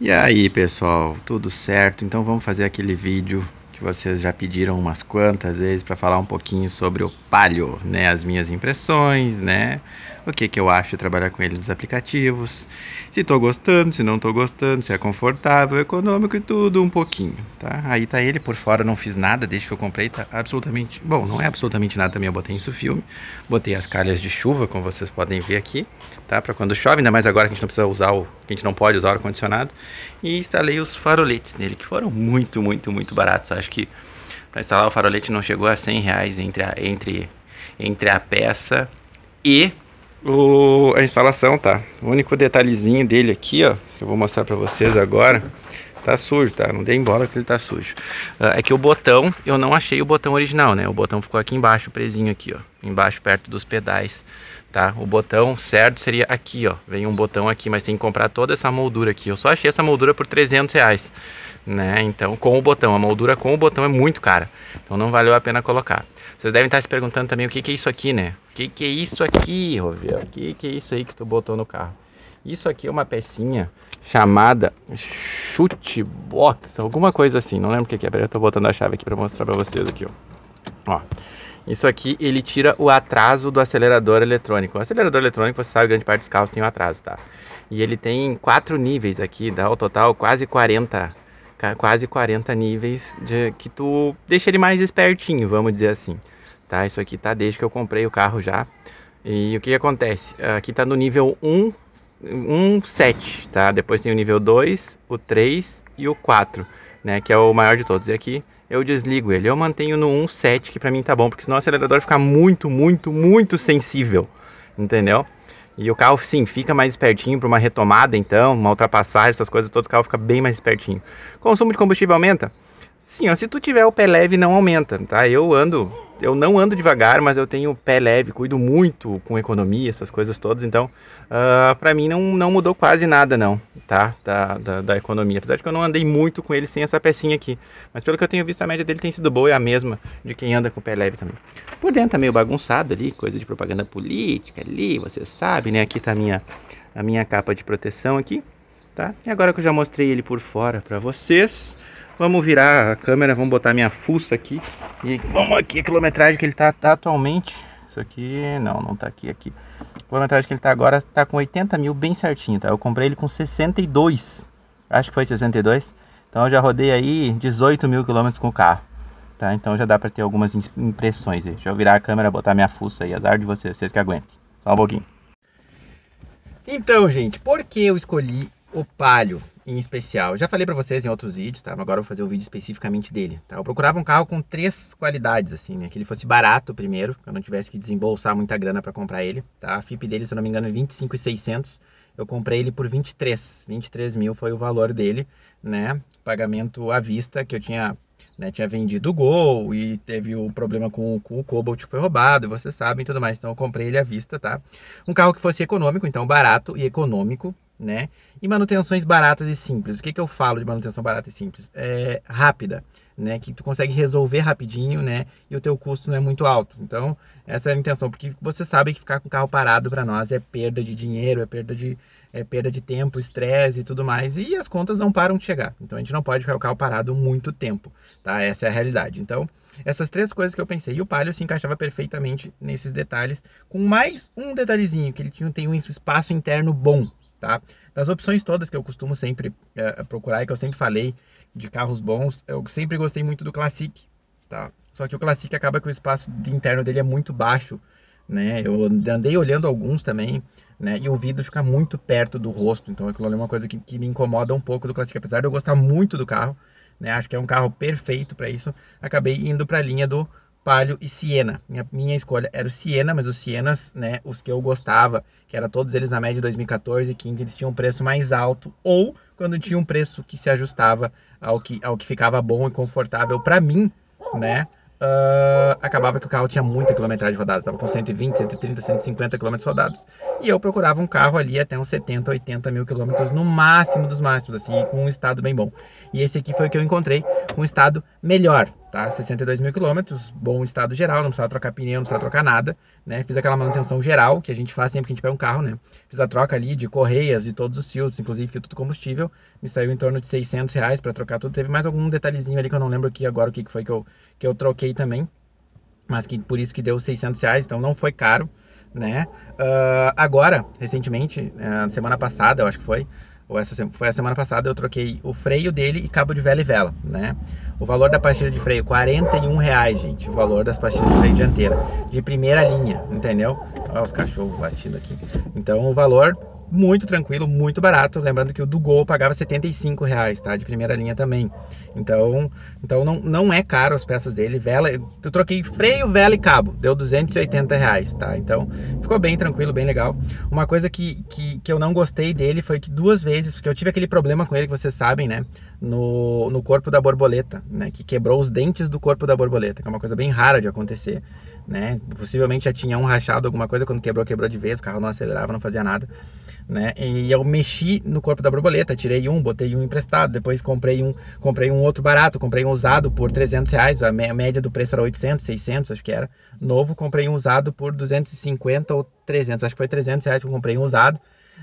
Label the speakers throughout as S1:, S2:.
S1: E
S2: aí pessoal, tudo certo? Então vamos fazer aquele vídeo que vocês já pediram umas quantas vezes para falar um pouquinho sobre o Palio, né? As minhas impressões, né? O que, que eu acho de trabalhar com ele nos aplicativos, se estou gostando, se não estou gostando, se é confortável, econômico e tudo um pouquinho, tá? Aí tá ele por fora, não fiz nada desde que eu comprei, tá absolutamente, bom, não é absolutamente nada também, eu botei isso filme, botei as calhas de chuva, como vocês podem ver aqui, tá? Para quando chove, ainda mais agora que a gente não precisa usar o, que a gente não pode usar o ar condicionado, e instalei os faroletes nele, que foram muito, muito, muito baratos, acho acho que para instalar o farolete não chegou a 100 reais entre a, entre, entre a peça e o, a instalação, tá? O único detalhezinho dele aqui, ó, que eu vou mostrar para vocês agora, tá sujo, tá? Não dei embora que ele tá sujo. Uh, é que o botão, eu não achei o botão original, né? O botão ficou aqui embaixo, presinho aqui, ó. Embaixo, perto dos pedais, tá? O botão certo seria aqui, ó. Vem um botão aqui, mas tem que comprar toda essa moldura aqui. Eu só achei essa moldura por 300 reais, né? Então, com o botão. A moldura com o botão é muito cara. Então, não valeu a pena colocar. Vocês devem estar tá se perguntando também o que, que é isso aqui, né? O que, que é isso aqui, Rovio O que, que é isso aí que tu botou no carro? Isso aqui é uma pecinha chamada chute box, alguma coisa assim, não lembro o que é. Peraí, eu tô botando a chave aqui para mostrar para vocês aqui, ó. ó. Isso aqui ele tira o atraso do acelerador eletrônico. O acelerador eletrônico, você sabe, grande parte dos carros tem um atraso, tá? E ele tem quatro níveis aqui, dá o total quase 40, quase 40 níveis de que tu deixa ele mais espertinho, vamos dizer assim. Tá? Isso aqui tá desde que eu comprei o carro já. E o que, que acontece? Aqui tá no nível 1, um 7, tá? Depois tem o nível 2, o 3 e o 4, né? Que é o maior de todos. E aqui eu desligo ele. Eu mantenho no 1, 7, que pra mim tá bom, porque senão o acelerador fica muito, muito, muito sensível, entendeu? E o carro, sim, fica mais espertinho para uma retomada, então, uma ultrapassagem, essas coisas, todas o carro fica bem mais espertinho. Consumo de combustível aumenta? Sim, ó, se tu tiver o pé leve, não aumenta, tá? Eu ando eu não ando devagar, mas eu tenho pé leve, cuido muito com economia, essas coisas todas, então uh, ah, para mim não, não mudou quase nada não, tá, da, da, da, economia, apesar de que eu não andei muito com ele sem essa pecinha aqui, mas pelo que eu tenho visto a média dele tem sido boa, é a mesma de quem anda com pé leve também. Por dentro tá meio bagunçado ali, coisa de propaganda política ali, você sabe, né, aqui tá a minha, a minha capa de proteção aqui, tá, e agora que eu já mostrei ele por fora para vocês... Vamos virar a câmera, vamos botar minha fuça aqui. E vamos aqui a quilometragem que ele tá, tá atualmente. Isso aqui, não, não tá aqui, aqui. A quilometragem que ele tá agora tá com 80 mil, bem certinho, tá? Eu comprei ele com 62, acho que foi 62. Então eu já rodei aí 18 mil quilômetros com o carro. Tá, então já dá para ter algumas impressões aí. Deixa eu virar a câmera, botar minha fuça aí. Azar de vocês, vocês que aguentem. Só um pouquinho. Então, gente, por que eu escolhi o Palio em especial. já falei para vocês em outros vídeos, tá? Agora eu vou fazer um vídeo especificamente dele, tá? Eu procurava um carro com três qualidades, assim, né? Que ele fosse barato primeiro, que eu não tivesse que desembolsar muita grana para comprar ele, tá? A FIP dele, se eu não me engano, é 25,600. Eu comprei ele por 23. 23 mil foi o valor dele, né? Pagamento à vista, que eu tinha né, tinha vendido o Gol e teve o problema com, com o Cobalt que foi roubado, vocês sabem e tudo mais. Então eu comprei ele à vista, tá? Um carro que fosse econômico, então barato e econômico, né? E manutenções baratas e simples. O que, que eu falo de manutenção barata e simples? É rápida, né? Que tu consegue resolver rapidinho, né? E o teu custo não é muito alto. Então, essa é a intenção, porque você sabe que ficar com o carro parado para nós é perda de dinheiro, é perda de é perda de tempo, estresse e tudo mais, e as contas não param de chegar. Então a gente não pode ficar o carro parado muito tempo, tá? Essa é a realidade. Então, essas três coisas que eu pensei. E o Palio se encaixava perfeitamente nesses detalhes, com mais um detalhezinho, que ele tinha, tem um espaço interno bom tá? Das opções todas que eu costumo sempre é, é, procurar e que eu sempre falei de carros bons, eu sempre gostei muito do Classic, tá? Só que o Classic acaba que o espaço de interno dele é muito baixo, né? Eu andei olhando alguns também, né? E o vidro fica muito perto do rosto, então aquilo é uma coisa que, que me incomoda um pouco do Classic, apesar de eu gostar muito do carro, né? Acho que é um carro perfeito para isso. Acabei indo para a linha do Palio e Siena. Minha, minha escolha era o Siena, mas os Sienas, né, os que eu gostava, que era todos eles na média de 2014 e 15, eles tinham um preço mais alto ou quando tinha um preço que se ajustava ao que, ao que ficava bom e confortável para mim, né? Uh, acabava que o carro tinha muita quilometragem rodada, tava com 120, 130, 150 quilômetros rodados. E eu procurava um carro ali até uns 70, 80 mil quilômetros no máximo dos máximos, assim, com um estado bem bom. E esse aqui foi o que eu encontrei, com um estado melhor, tá? 62 mil quilômetros, bom estado geral, não precisava trocar pneu, não precisava trocar nada, né? Fiz aquela manutenção geral que a gente faz sempre que a gente pega um carro, né? Fiz a troca ali de correias e todos os filtros, inclusive filtro do combustível, me saiu em torno de 600 reais para trocar tudo. Teve mais algum detalhezinho ali que eu não lembro aqui agora o que foi que eu, que eu troquei também, mas que por isso que deu 600 reais, então não foi caro, né? Uh, agora, recentemente, uh, semana passada, eu acho que foi, ou essa foi a semana passada, eu troquei o freio dele e cabo de vela e vela, né? O valor da pastilha de freio, 41 reais, gente. O valor das pastilhas de freio dianteira. De primeira linha, entendeu? Olha os cachorros latindo aqui. Então o valor muito tranquilo, muito barato. Lembrando que o do Gol pagava 75 reais, tá? De primeira linha também. Então, então não, não é caro as peças dele. Vela, eu troquei freio, vela e cabo. Deu 280 reais, tá? Então ficou bem tranquilo, bem legal. Uma coisa que, que, que eu não gostei dele foi que duas vezes, porque eu tive aquele problema com ele que vocês sabem, né? no, no corpo da borboleta, né? Que quebrou os dentes do corpo da borboleta, que é uma coisa bem rara de acontecer, né? Possivelmente já tinha um rachado, alguma coisa, quando quebrou, quebrou de vez, o carro não acelerava, não fazia nada, né? E eu mexi no corpo da borboleta, tirei um, botei um emprestado, depois comprei um, comprei um outro barato, comprei um usado por 300 reais, a média do preço era 800, 600, acho que era. Novo, comprei um usado por 250 ou 300, acho que foi 300 reais que eu comprei um usado,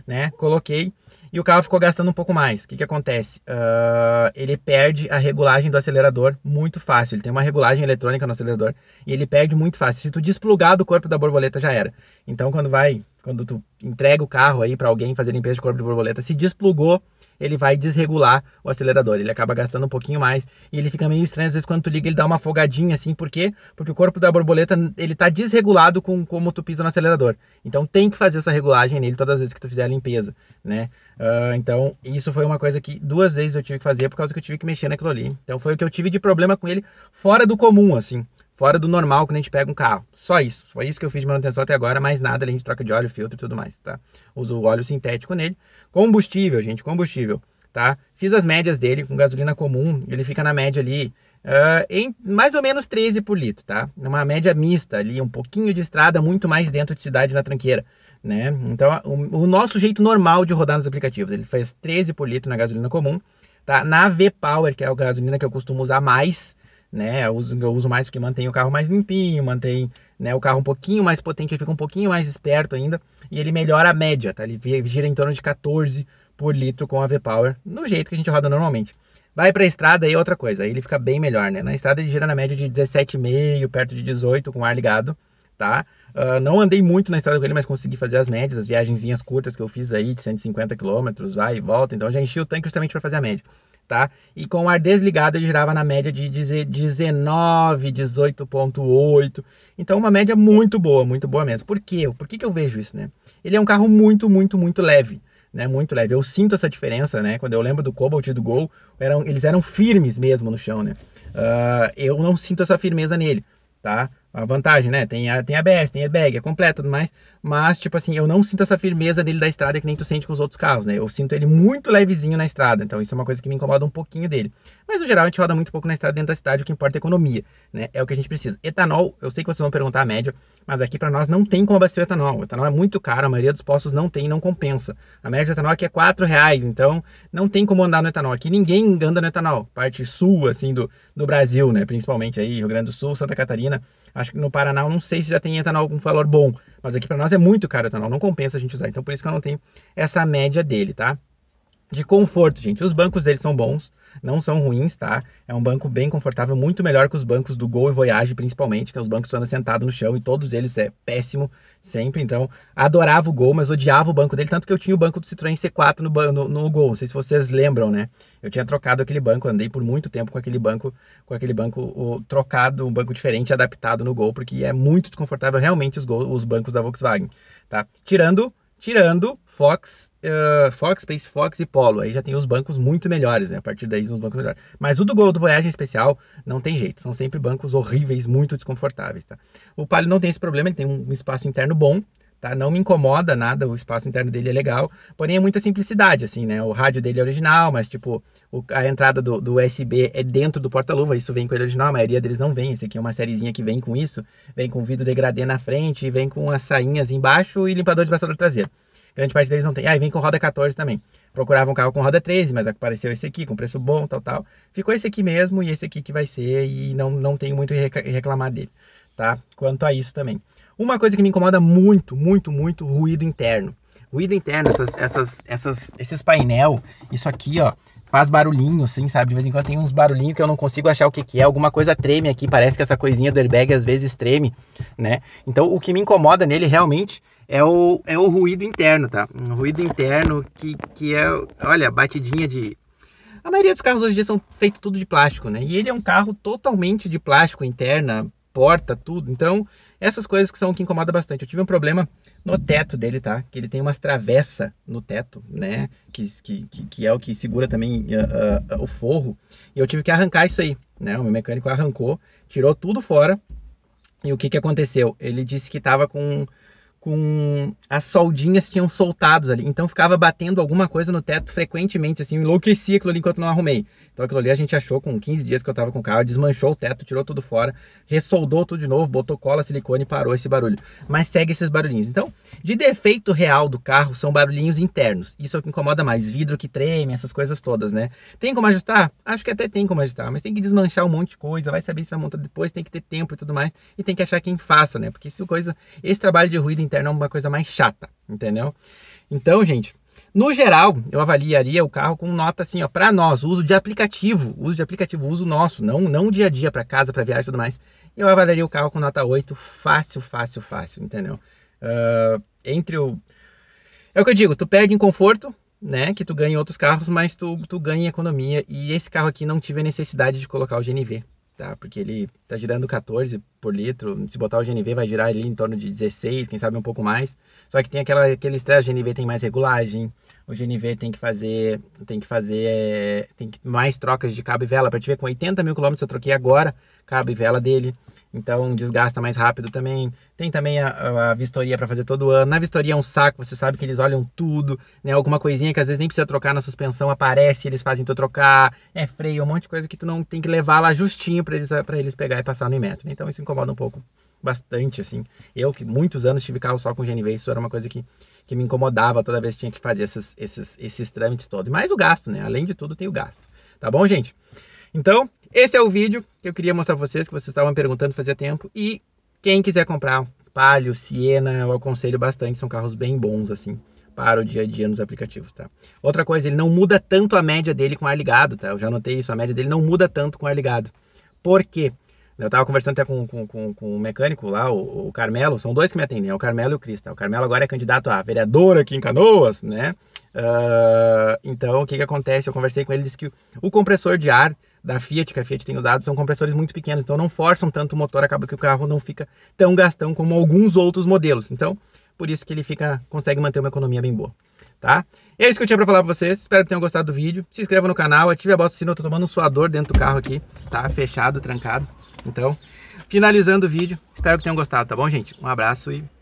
S2: né? Coloquei e o carro ficou gastando um pouco mais. O que, que acontece? Uh, ele perde a regulagem do acelerador muito fácil. Ele tem uma regulagem eletrônica no acelerador e ele perde muito fácil. Se tu desplugar do corpo da borboleta, já era. Então, quando vai quando tu entrega o carro aí para alguém fazer limpeza de corpo de borboleta, se desplugou, ele vai desregular o acelerador, ele acaba gastando um pouquinho mais e ele fica meio estranho às vezes quando tu liga, ele dá uma afogadinha assim, por quê? Porque o corpo da borboleta, ele tá desregulado com como tu pisa no acelerador. Então tem que fazer essa regulagem nele todas as vezes que tu fizer a limpeza, né? Uh, então, isso foi uma coisa que duas vezes eu tive que fazer por causa que eu tive que mexer naquilo ali. Então foi o que eu tive de problema com ele fora do comum, assim fora do normal quando a gente pega um carro. Só isso. Foi isso que eu fiz de manutenção até agora, mais nada além de troca de óleo, filtro e tudo mais, tá? Uso óleo sintético nele. Combustível, gente, combustível, tá? Fiz as médias dele com gasolina comum, ele fica na média ali uh, em mais ou menos 13 por litro, tá? Uma média mista ali, um pouquinho de estrada, muito mais dentro de cidade na tranqueira. Né? Então, o, o nosso jeito normal de rodar nos aplicativos, ele faz 13 por litro na gasolina comum, tá? Na V-Power, que é a gasolina que eu costumo usar mais, né? Eu uso, eu uso mais porque mantém o carro mais limpinho, mantém né, o carro um pouquinho mais potente, ele fica um pouquinho mais esperto ainda e ele melhora a média, tá? Ele gira em torno de 14 por litro com a V-Power, no jeito que a gente roda normalmente. Vai para a estrada aí é outra coisa, aí ele fica bem melhor, né? Na estrada ele gira na média de 17,5, perto de 18 com ar ligado, tá? Uh, não andei muito na estrada com ele, mas consegui fazer as médias, as viagenzinhas curtas que eu fiz aí de 150 km, vai e volta, então já enchi o tanque justamente para fazer a média tá? E com o ar desligado ele girava na média de 19, 18.8. Então uma média muito boa, muito boa mesmo. Por quê? Por que, que eu vejo isso, né? Ele é um carro muito, muito, muito leve. Né, muito leve. Eu sinto essa diferença, né? Quando eu lembro do Cobalt e do Gol, eram, eles eram firmes mesmo no chão, né? Uh, eu não sinto essa firmeza nele, tá? a vantagem, né? Tem, a, tem ABS, tem airbag, é completo e tudo mais. Mas, tipo assim, eu não sinto essa firmeza dele da estrada que nem tu sente com os outros carros, né? Eu sinto ele muito levezinho na estrada. Então, isso é uma coisa que me incomoda um pouquinho dele. Mas, no geral, a gente roda muito pouco na estrada dentro da cidade. O que importa é economia, né? É o que a gente precisa. Etanol, eu sei que vocês vão perguntar a média, mas aqui para nós não tem como abastecer o etanol. O etanol é muito caro, a maioria dos postos não tem, não compensa. A média do etanol aqui é 4 reais, então não tem como andar no etanol. Aqui ninguém anda no etanol. Parte sul, assim, do, do Brasil, né? Principalmente aí, Rio Grande do Sul, Santa Catarina. Acho que no Paraná eu não sei se já tem etanol com valor bom, mas aqui para nós é muito caro etanol, não compensa a gente usar. Então por isso que eu não tenho essa média dele, tá? De conforto, gente. Os bancos deles são bons, não são ruins, tá? É um banco bem confortável, muito melhor que os bancos do Gol e Voyage, principalmente, que é os bancos que andam sentados no chão e todos eles é péssimo sempre. Então, adorava o Gol, mas odiava o banco dele, tanto que eu tinha o banco do Citroën C4 no, no, no Gol. Não sei se vocês lembram, né? Eu tinha trocado aquele banco, andei por muito tempo com aquele banco, com aquele banco o, trocado, um banco diferente, adaptado no Gol, porque é muito desconfortável realmente os, Gol, os bancos da Volkswagen, tá? Tirando Tirando Fox, uh, Fox, Space Fox e Polo. Aí já tem os bancos muito melhores, né? A partir daí são os bancos melhores. Mas o do Gol do Voyage especial não tem jeito. São sempre bancos horríveis, muito desconfortáveis, tá? O Palio não tem esse problema, ele tem um espaço interno bom. Tá? Não me incomoda nada, o espaço interno dele é legal, porém é muita simplicidade, assim, né? O rádio dele é original, mas, tipo, o, a entrada do, do, USB é dentro do porta-luva, isso vem com ele original, a maioria deles não vem, esse aqui é uma sériezinha que vem com isso, vem com vidro degradê na frente, vem com as sainhas embaixo e limpador de passador traseiro. Grande parte deles não tem. Ah, e vem com roda 14 também. Procurava um carro com roda 13, mas apareceu esse aqui, com preço bom, tal, tal. Ficou esse aqui mesmo e esse aqui que vai ser, e não, não tenho muito reclamar dele tá? Quanto a isso também. Uma coisa que me incomoda muito, muito, muito, ruído interno. Ruído interno, essas, essas, essas, esses painel, isso aqui, ó, faz barulhinho, assim, sabe? De vez em quando tem uns barulhinhos que eu não consigo achar o que, que é. Alguma coisa treme aqui, parece que essa coisinha do airbag às vezes treme, né? Então, o que me incomoda nele realmente é o, é o ruído interno, tá? Um ruído interno que, que é, olha, batidinha de... A maioria dos carros hoje em dia são feitos tudo de plástico, né? E ele é um carro totalmente de plástico interna, porta, tudo. Então, essas coisas que são que incomoda bastante. Eu tive um problema no teto dele, tá? Que ele tem umas travessa no teto, né? Que, que, que é o que segura também uh, uh, o forro. E eu tive que arrancar isso aí, né? O meu mecânico arrancou, tirou tudo fora. E o que que aconteceu? Ele disse que tava com com as soldinhas tinham soltados ali. Então ficava batendo alguma coisa no teto frequentemente, assim, eu enlouquecia aquilo ali enquanto não arrumei. Então aquilo ali a gente achou com 15 dias que eu tava com o carro, desmanchou o teto, tirou tudo fora, ressoldou tudo de novo, botou cola, silicone e parou esse barulho. Mas segue esses barulhinhos. Então, de defeito real do carro são barulhinhos internos. Isso é o que incomoda mais, vidro que treme, essas coisas todas, né? Tem como ajustar? Acho que até tem como ajustar, mas tem que desmanchar um monte de coisa, vai saber se vai montar depois, tem que ter tempo e tudo mais, e tem que achar quem faça, né? Porque se coisa, esse trabalho de ruído interno interno é uma coisa mais chata, entendeu? Então, gente, no geral, eu avaliaria o carro com nota assim, ó, para nós, uso de aplicativo, uso de aplicativo, uso nosso, não não dia a dia para casa, para viagem e tudo mais. Eu avaliaria o carro com nota 8, fácil, fácil, fácil, entendeu? Uh, entre o É o que eu digo, tu perde em conforto, né, que tu ganha em outros carros, mas tu, tu ganha em economia e esse carro aqui não tive a necessidade de colocar o GNV, tá? Porque ele tá girando 14 por litro, se botar o GNV vai girar ali em torno de 16, quem sabe um pouco mais. Só que tem aquela aquele estresse, o GNV tem mais regulagem, o GNV tem que fazer tem que fazer é, tem que, mais trocas de cabo e vela para te ver com 80 mil quilômetros eu troquei agora cabo e vela dele então desgasta mais rápido também. Tem também a, a vistoria para fazer todo ano. Na vistoria é um saco, você sabe que eles olham tudo, né? Alguma coisinha que às vezes nem precisa trocar na suspensão aparece, eles fazem tu trocar, é freio, um monte de coisa que tu não tem que levar lá justinho para eles para eles pegar e passar no metro. Então isso incomoda um pouco, bastante assim. Eu que muitos anos tive carro só com GNV, isso era uma coisa que que me incomodava toda vez que tinha que fazer esses, esses, esses trâmites todos. Mas o gasto, né? Além de tudo, tem o gasto. Tá bom, gente? Então, esse é o vídeo que eu queria mostrar pra vocês, que vocês estavam me perguntando fazia tempo. E quem quiser comprar Palio, Siena, eu aconselho bastante, são carros bem bons, assim, para o dia a dia nos aplicativos, tá? Outra coisa, ele não muda tanto a média dele com ar ligado, tá? Eu já notei isso, a média dele não muda tanto com ar ligado. Por quê? Eu tava conversando até com, com, com, com mecânico lá, o, o, Carmelo, são dois que me atendem, é o Carmelo e o Cristal. Tá? O Carmelo agora é candidato a vereador aqui em Canoas, né? Uh, então, o que que acontece? Eu conversei com ele, disse que o compressor de ar da Fiat, que a Fiat tem usado, são compressores muito pequenos, então não forçam tanto o motor, acaba que o carro não fica tão gastão como alguns outros modelos. Então, por isso que ele fica consegue manter uma economia bem boa. Tá? É isso que eu tinha para falar para vocês. Espero que tenham gostado do vídeo. Se inscreva no canal, ative a bosta de sino. Eu tô tomando um suador dentro do carro aqui, tá? Fechado, trancado. Então, finalizando o vídeo. Espero que tenham gostado, tá bom, gente? Um abraço e